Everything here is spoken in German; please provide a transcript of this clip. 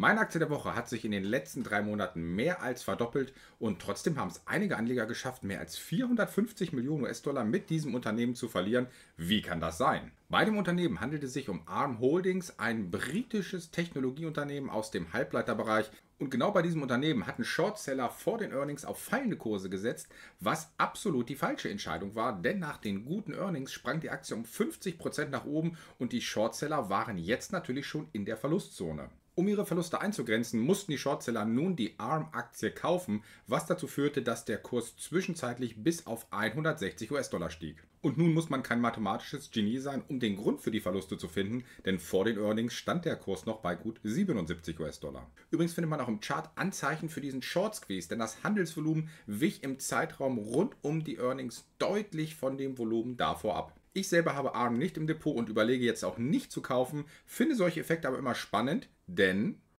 Meine Aktie der Woche hat sich in den letzten drei Monaten mehr als verdoppelt und trotzdem haben es einige Anleger geschafft, mehr als 450 Millionen US-Dollar mit diesem Unternehmen zu verlieren. Wie kann das sein? Bei dem Unternehmen handelt es sich um Arm Holdings, ein britisches Technologieunternehmen aus dem Halbleiterbereich. Und genau bei diesem Unternehmen hatten Shortseller vor den Earnings auf fallende Kurse gesetzt, was absolut die falsche Entscheidung war, denn nach den guten Earnings sprang die Aktie um 50% nach oben und die Shortseller waren jetzt natürlich schon in der Verlustzone. Um ihre Verluste einzugrenzen, mussten die Shortseller nun die ARM-Aktie kaufen, was dazu führte, dass der Kurs zwischenzeitlich bis auf 160 US-Dollar stieg. Und nun muss man kein mathematisches Genie sein, um den Grund für die Verluste zu finden, denn vor den Earnings stand der Kurs noch bei gut 77 US-Dollar. Übrigens findet man auch im Chart Anzeichen für diesen Short Squeeze, denn das Handelsvolumen wich im Zeitraum rund um die Earnings deutlich von dem Volumen davor ab. Ich selber habe ARM nicht im Depot und überlege jetzt auch nicht zu kaufen, finde solche Effekte aber immer spannend, denn